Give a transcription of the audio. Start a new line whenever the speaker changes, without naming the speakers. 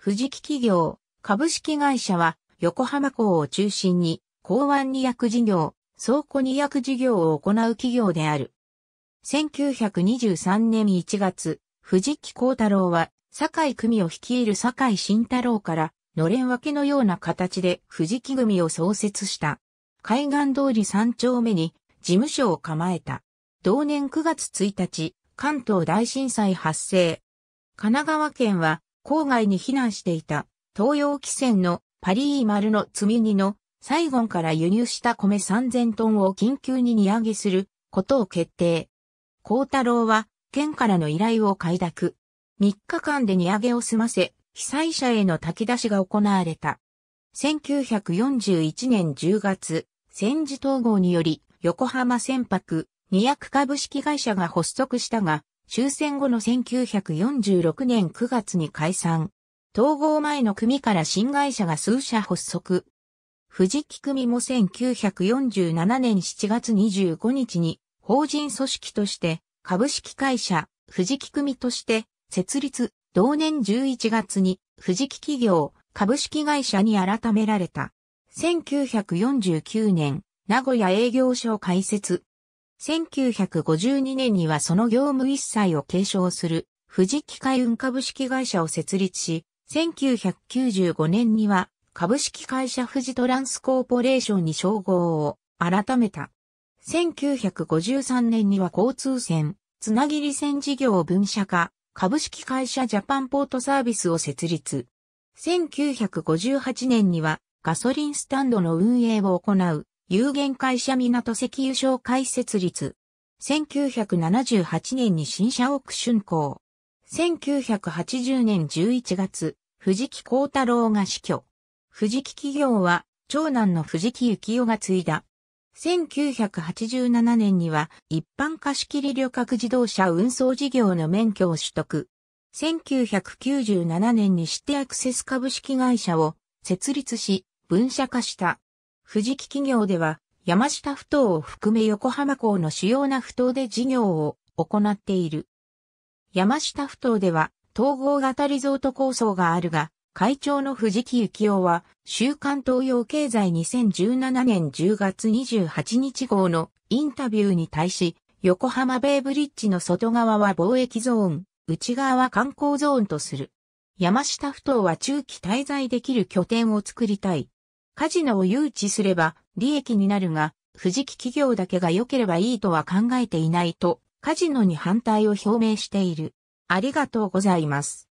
藤木企業、株式会社は、横浜港を中心に、港湾二役事業、倉庫二役事業を行う企業である。1923年1月、藤木幸太郎は、堺組を率いる堺慎太郎から、のれん分けのような形で藤木組を創設した。海岸通り三丁目に事務所を構えた。同年9月1日、関東大震災発生。神奈川県は郊外に避難していた東洋汽船のパリー丸の積み荷のサイゴンから輸入した米3000トンを緊急に荷上げすることを決定。幸太郎は県からの依頼を快諾。3日間で荷上げを済ませ、被災者への炊き出しが行われた。1941年10月、戦時統合により横浜船舶200株式会社が発足したが、終戦後の1946年9月に解散。統合前の組から新会社が数社発足。藤木組も1947年7月25日に法人組織として株式会社藤木組として設立、同年11月に藤木企業株式会社に改められた。1949年、名古屋営業所開設、1952年にはその業務一切を継承する富士機械運株式会社を設立し、1995年には株式会社富士トランスコーポレーションに称号を改めた。1953年には交通線、つなぎり線事業分社化、株式会社ジャパンポートサービスを設立。1958年にはガソリンスタンドの運営を行う有限会社港石油商会設立。1978年に新社屋竣工。1980年11月、藤木幸太郎が死去。藤木企業は、長男の藤木幸雄が継いだ。1987年には、一般貸切旅客自動車運送事業の免許を取得。1997年にしてアクセス株式会社を設立し、分社化した。富士木企業では、山下不頭を含め横浜港の主要な不頭で事業を行っている。山下不頭では、統合型リゾート構想があるが、会長の藤木幸雄は、週刊東洋経済2017年10月28日号のインタビューに対し、横浜ベイブリッジの外側は貿易ゾーン、内側は観光ゾーンとする。山下不頭は中期滞在できる拠点を作りたい。カジノを誘致すれば利益になるが、藤木企業だけが良ければいいとは考えていないと、カジノに反対を表明している。ありがとうございます。